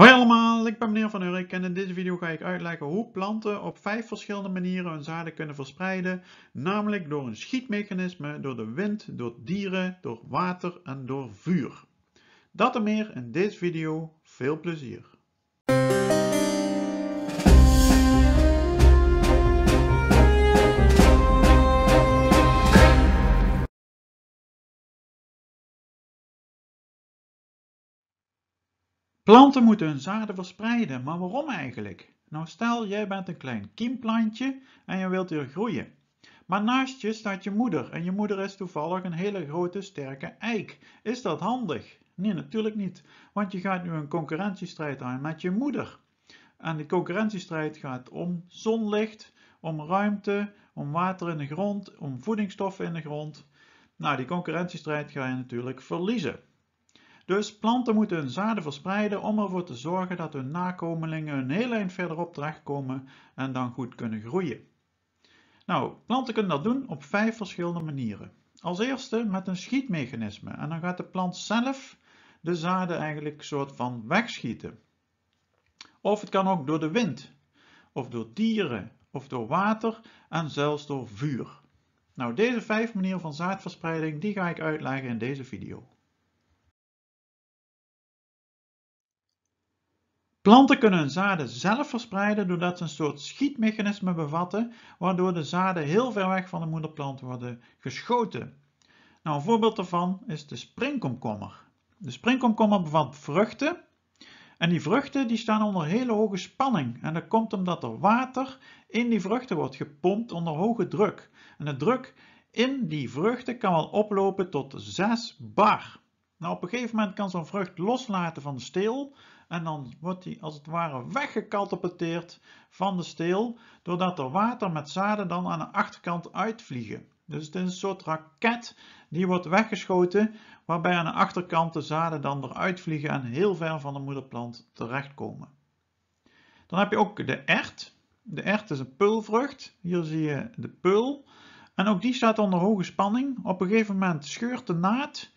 Hoi allemaal, ik ben meneer Van Urk en in deze video ga ik uitleggen hoe planten op vijf verschillende manieren hun zaden kunnen verspreiden. Namelijk door een schietmechanisme, door de wind, door dieren, door water en door vuur. Dat en meer in deze video. Veel plezier! Planten moeten hun zaden verspreiden, maar waarom eigenlijk? Nou stel, jij bent een klein kiemplantje en je wilt hier groeien. Maar naast je staat je moeder en je moeder is toevallig een hele grote sterke eik. Is dat handig? Nee, natuurlijk niet, want je gaat nu een concurrentiestrijd aan met je moeder. En die concurrentiestrijd gaat om zonlicht, om ruimte, om water in de grond, om voedingsstoffen in de grond. Nou, die concurrentiestrijd ga je natuurlijk verliezen. Dus planten moeten hun zaden verspreiden om ervoor te zorgen dat hun nakomelingen een heel eind verderop terechtkomen en dan goed kunnen groeien. Nou, planten kunnen dat doen op vijf verschillende manieren. Als eerste met een schietmechanisme en dan gaat de plant zelf de zaden eigenlijk soort van wegschieten. Of het kan ook door de wind, of door dieren, of door water en zelfs door vuur. Nou, deze vijf manieren van zaadverspreiding die ga ik uitleggen in deze video. Planten kunnen hun zaden zelf verspreiden doordat ze een soort schietmechanisme bevatten, waardoor de zaden heel ver weg van de moederplant worden geschoten. Nou, een voorbeeld daarvan is de springkomkommer. De springkomkommer bevat vruchten en die vruchten die staan onder hele hoge spanning. En dat komt omdat er water in die vruchten wordt gepompt onder hoge druk. En de druk in die vruchten kan wel oplopen tot 6 bar. Nou, op een gegeven moment kan zo'n vrucht loslaten van de steel en dan wordt die als het ware weggecatapulteerd van de steel, doordat er water met zaden dan aan de achterkant uitvliegen. Dus het is een soort raket die wordt weggeschoten, waarbij aan de achterkant de zaden dan eruit vliegen en heel ver van de moederplant terechtkomen. Dan heb je ook de erwt. De erwt is een pulvrucht. Hier zie je de pul. En ook die staat onder hoge spanning. Op een gegeven moment scheurt de naad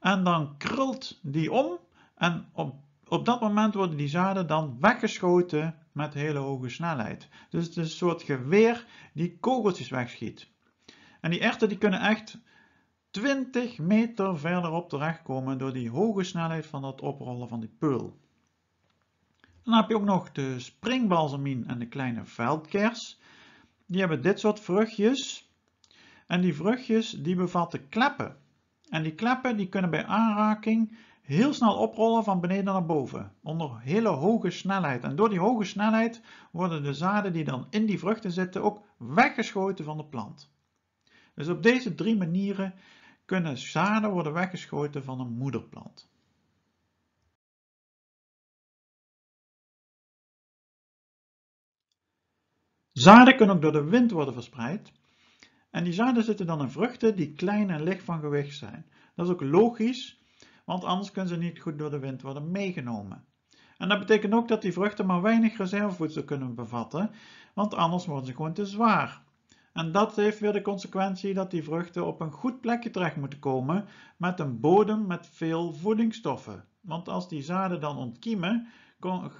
en dan krult die om. En op op dat moment worden die zaden dan weggeschoten met hele hoge snelheid. Dus het is een soort geweer die kogeltjes wegschiet. En die erten die kunnen echt 20 meter verderop terechtkomen door die hoge snelheid van dat oprollen van die peul. Dan heb je ook nog de springbalsamien en de kleine veldkers. Die hebben dit soort vruchtjes. En die vruchtjes die bevatten kleppen. En die kleppen die kunnen bij aanraking heel snel oprollen van beneden naar boven. Onder hele hoge snelheid. En door die hoge snelheid worden de zaden die dan in die vruchten zitten ook weggeschoten van de plant. Dus op deze drie manieren kunnen zaden worden weggeschoten van een moederplant. Zaden kunnen ook door de wind worden verspreid. En die zaden zitten dan in vruchten die klein en licht van gewicht zijn. Dat is ook logisch, want anders kunnen ze niet goed door de wind worden meegenomen. En dat betekent ook dat die vruchten maar weinig reservevoedsel kunnen bevatten, want anders worden ze gewoon te zwaar. En dat heeft weer de consequentie dat die vruchten op een goed plekje terecht moeten komen met een bodem met veel voedingsstoffen. Want als die zaden dan ontkiemen,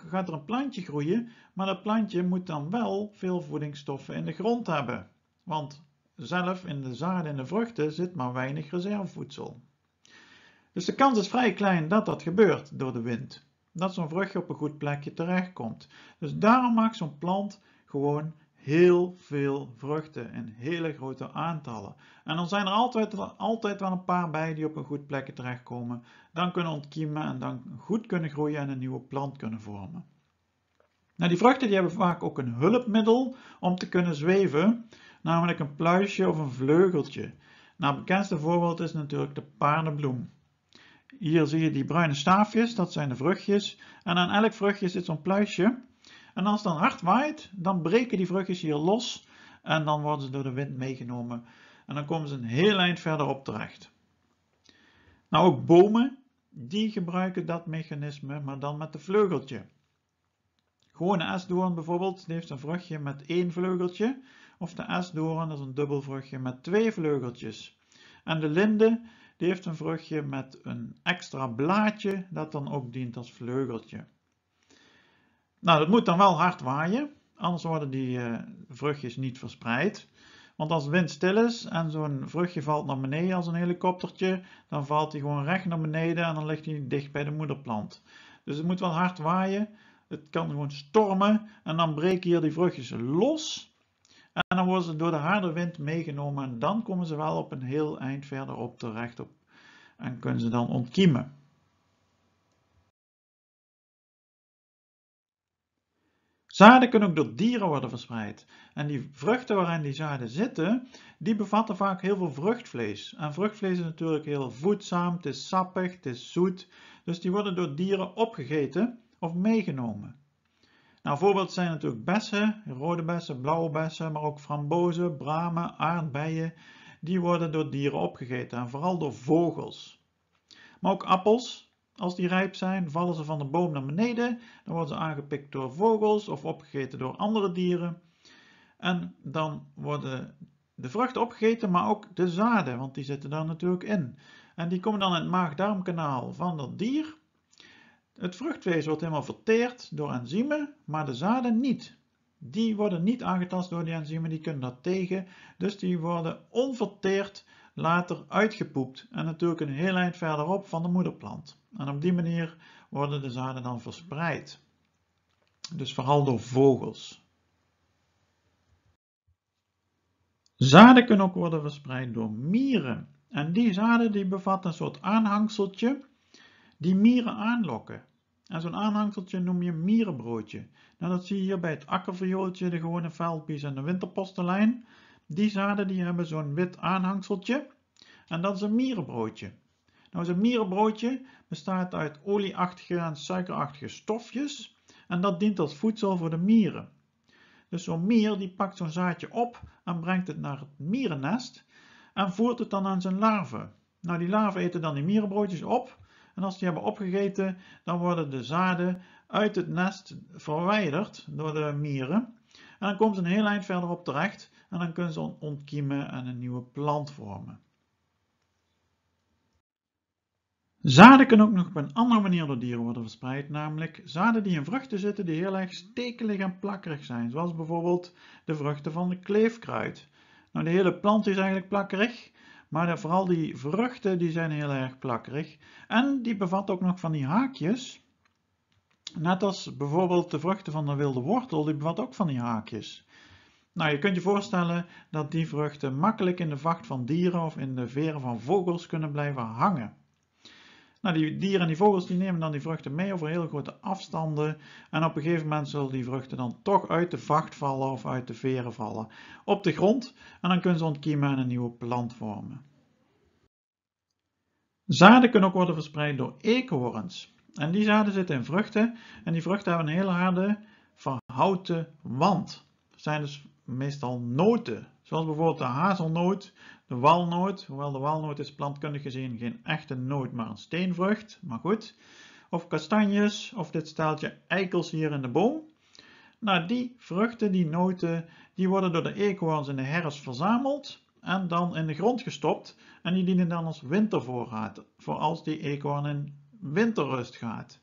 gaat er een plantje groeien, maar dat plantje moet dan wel veel voedingsstoffen in de grond hebben. Want zelf in de zaden en de vruchten zit maar weinig reservevoedsel. Dus de kans is vrij klein dat dat gebeurt door de wind. Dat zo'n vruchtje op een goed plekje terechtkomt. Dus daarom maakt zo'n plant gewoon heel veel vruchten in hele grote aantallen. En dan zijn er altijd, altijd wel een paar bij die op een goed plekje terechtkomen. Dan kunnen ontkiemen en dan goed kunnen groeien en een nieuwe plant kunnen vormen. Nou, die vruchten die hebben vaak ook een hulpmiddel om te kunnen zweven, namelijk een pluisje of een vleugeltje. Nou, het bekendste voorbeeld is natuurlijk de paardenbloem. Hier zie je die bruine staafjes, dat zijn de vruchtjes. En aan elk vruchtje zit zo'n pluisje. En als het dan hard waait, dan breken die vruchtjes hier los en dan worden ze door de wind meegenomen. En dan komen ze een heel eind verderop terecht. Nou, ook bomen, die gebruiken dat mechanisme, maar dan met de vleugeltje. Gewone esdoorn bijvoorbeeld, heeft een vruchtje met één vleugeltje. Of de esdoorn, dat is een dubbel vruchtje met twee vleugeltjes. En de linde, die heeft een vruchtje met een extra blaadje dat dan ook dient als vleugeltje. Nou, dat moet dan wel hard waaien, anders worden die eh, vruchtjes niet verspreid. Want als de wind stil is en zo'n vruchtje valt naar beneden als een helikoptertje, dan valt hij gewoon recht naar beneden en dan ligt hij dicht bij de moederplant. Dus het moet wel hard waaien. Het kan gewoon stormen en dan breken hier die vruchtjes los. En dan worden ze door de harde wind meegenomen en dan komen ze wel op een heel eind verderop terecht op, en kunnen ze dan ontkiemen. Zaden kunnen ook door dieren worden verspreid. En die vruchten waarin die zaden zitten, die bevatten vaak heel veel vruchtvlees. En vruchtvlees is natuurlijk heel voedzaam, het is sappig, het is zoet. Dus die worden door dieren opgegeten of meegenomen. Nou, voorbeeld zijn natuurlijk bessen, rode bessen, blauwe bessen, maar ook frambozen, bramen, aardbeien. Die worden door dieren opgegeten en vooral door vogels. Maar ook appels, als die rijp zijn, vallen ze van de boom naar beneden. Dan worden ze aangepikt door vogels of opgegeten door andere dieren. En dan worden de vruchten opgegeten, maar ook de zaden, want die zitten daar natuurlijk in. En die komen dan in het maag-darmkanaal van dat dier. Het vruchtweefsel wordt helemaal verteerd door enzymen, maar de zaden niet. Die worden niet aangetast door die enzymen, die kunnen dat tegen. Dus die worden onverteerd later uitgepoept. En natuurlijk een heel eind verderop van de moederplant. En op die manier worden de zaden dan verspreid. Dus vooral door vogels. Zaden kunnen ook worden verspreid door mieren. En die zaden die bevatten een soort aanhangseltje die mieren aanlokken. En zo'n aanhangseltje noem je mierenbroodje. Nou, dat zie je hier bij het akkerviooltje, de gewone veldpies en de winterpostelijn. Die zaden die hebben zo'n wit aanhangseltje. En dat is een mierenbroodje. Nou, zo'n mierenbroodje bestaat uit olieachtige en suikerachtige stofjes. En dat dient als voedsel voor de mieren. Dus zo'n mier die pakt zo'n zaadje op en brengt het naar het mierennest en voert het dan aan zijn larven. Nou, die larven eten dan die mierenbroodjes op en als die hebben opgegeten, dan worden de zaden uit het nest verwijderd door de mieren. En dan komt een heel eind verderop terecht en dan kunnen ze ontkiemen en een nieuwe plant vormen. Zaden kunnen ook nog op een andere manier door dieren worden verspreid, namelijk zaden die in vruchten zitten die heel erg stekelig en plakkerig zijn, zoals bijvoorbeeld de vruchten van de kleefkruid. Nou, de hele plant is eigenlijk plakkerig, maar vooral die vruchten die zijn heel erg plakkerig. En die bevat ook nog van die haakjes. Net als bijvoorbeeld de vruchten van de wilde wortel, die bevat ook van die haakjes. Nou, je kunt je voorstellen dat die vruchten makkelijk in de vacht van dieren of in de veren van vogels kunnen blijven hangen. Nou, die dieren en die vogels die nemen dan die vruchten mee over heel grote afstanden. En op een gegeven moment zullen die vruchten dan toch uit de vacht vallen of uit de veren vallen op de grond. En dan kunnen ze ontkiemen en een nieuwe plant vormen. Zaden kunnen ook worden verspreid door eekhoorns. En die zaden zitten in vruchten. En die vruchten hebben een hele harde verhouten wand. Dat zijn dus meestal noten. Zoals bijvoorbeeld de hazelnoot de walnoot, hoewel de walnoot is plantkundig gezien geen echte noot, maar een steenvrucht, maar goed. Of kastanjes, of dit staaltje eikels hier in de boom. Nou, die vruchten, die noten, die worden door de eekhoorns in de herfst verzameld en dan in de grond gestopt. En die dienen dan als wintervoorraad, voor als die eekhoorn in winterrust gaat.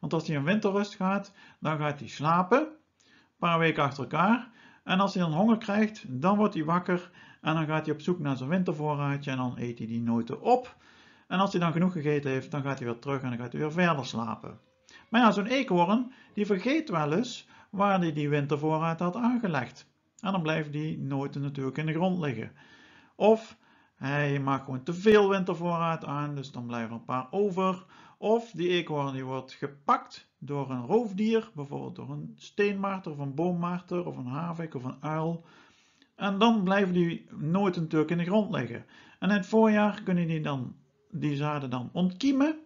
Want als die in winterrust gaat, dan gaat hij slapen, een paar weken achter elkaar. En als hij dan honger krijgt, dan wordt hij wakker en dan gaat hij op zoek naar zijn wintervoorraadje en dan eet hij die noten op. En als hij dan genoeg gegeten heeft, dan gaat hij weer terug en dan gaat hij weer verder slapen. Maar ja, zo'n eekhoorn, die vergeet wel eens waar hij die wintervoorraad had aangelegd. En dan blijft die noten natuurlijk in de grond liggen. Of hij maakt gewoon te veel wintervoorraad aan, dus dan blijven er een paar over. Of die eekhoorn die wordt gepakt door een roofdier, bijvoorbeeld door een steenmaarter of een boommaarter of een havik of een uil. En dan blijven die nooit natuurlijk in de grond liggen. En in het voorjaar kunnen die, dan, die zaden dan ontkiemen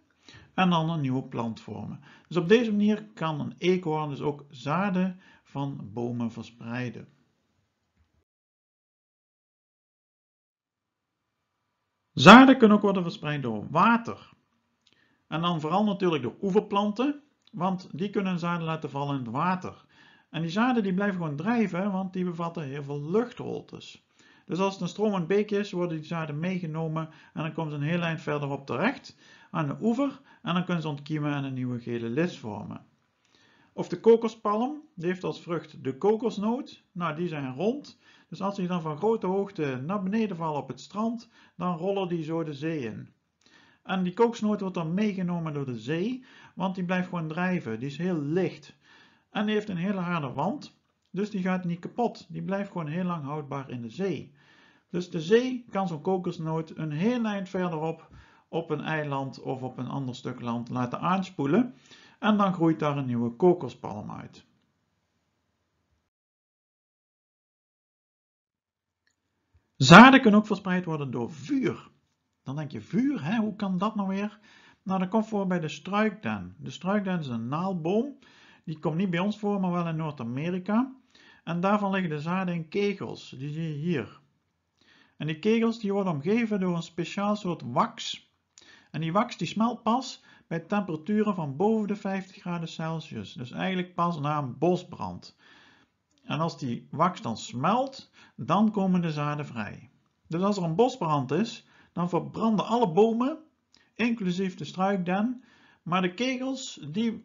en dan een nieuwe plant vormen. Dus op deze manier kan een eekhoorn dus ook zaden van bomen verspreiden. Zaden kunnen ook worden verspreid door water. En dan vooral natuurlijk door oeverplanten, want die kunnen zaden laten vallen in het water. En die zaden die blijven gewoon drijven, want die bevatten heel veel luchtroltes. Dus als het een stromend beek is, worden die zaden meegenomen en dan komen ze een heel eind verderop terecht aan de oever. En dan kunnen ze ontkiemen en een nieuwe gele lis vormen. Of de kokospalm, die heeft als vrucht de kokosnoot. Nou, die zijn rond. Dus als die dan van grote hoogte naar beneden vallen op het strand, dan rollen die zo de zee in. En die kokosnoot wordt dan meegenomen door de zee, want die blijft gewoon drijven. Die is heel licht. En die heeft een hele harde wand, dus die gaat niet kapot. Die blijft gewoon heel lang houdbaar in de zee. Dus de zee kan zo'n kokosnoot een heel eind verderop op een eiland of op een ander stuk land laten aanspoelen en dan groeit daar een nieuwe kokospalm uit. Zaden kunnen ook verspreid worden door vuur. Dan denk je, vuur, hè? hoe kan dat nou weer? Nou, dat komt voor bij de struikden. De struikden is een naalboom. Die komt niet bij ons voor, maar wel in Noord-Amerika. En daarvan liggen de zaden in kegels. Die zie je hier. En die kegels die worden omgeven door een speciaal soort wax. En die wax die smelt pas met temperaturen van boven de 50 graden Celsius. Dus eigenlijk pas na een bosbrand. En als die wax dan smelt, dan komen de zaden vrij. Dus als er een bosbrand is, dan verbranden alle bomen, inclusief de struikden. Maar de kegels, die,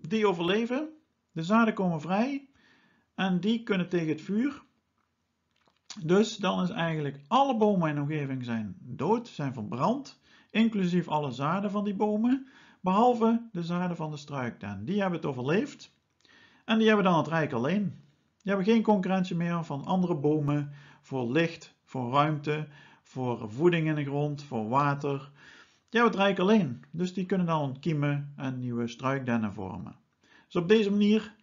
die overleven. De zaden komen vrij en die kunnen tegen het vuur. Dus dan is eigenlijk alle bomen in de omgeving zijn dood, zijn verbrand, inclusief alle zaden van die bomen. Behalve de zaden van de struikden. Die hebben het overleefd. En die hebben dan het rijk alleen. Die hebben geen concurrentie meer van andere bomen voor licht, voor ruimte, voor voeding in de grond, voor water. Die hebben het rijk alleen. Dus die kunnen dan ontkiemen en nieuwe struikdennen vormen. Dus op deze manier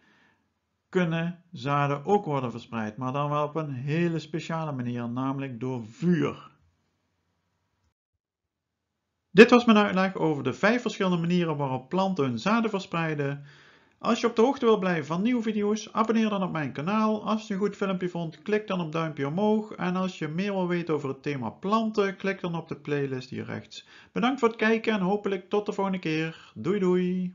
kunnen zaden ook worden verspreid, maar dan wel op een hele speciale manier, namelijk door vuur. Dit was mijn uitleg over de vijf verschillende manieren waarop planten hun zaden verspreiden. Als je op de hoogte wil blijven van nieuwe video's, abonneer dan op mijn kanaal. Als je een goed filmpje vond, klik dan op duimpje omhoog. En als je meer wil weten over het thema planten, klik dan op de playlist hier rechts. Bedankt voor het kijken en hopelijk tot de volgende keer. Doei doei!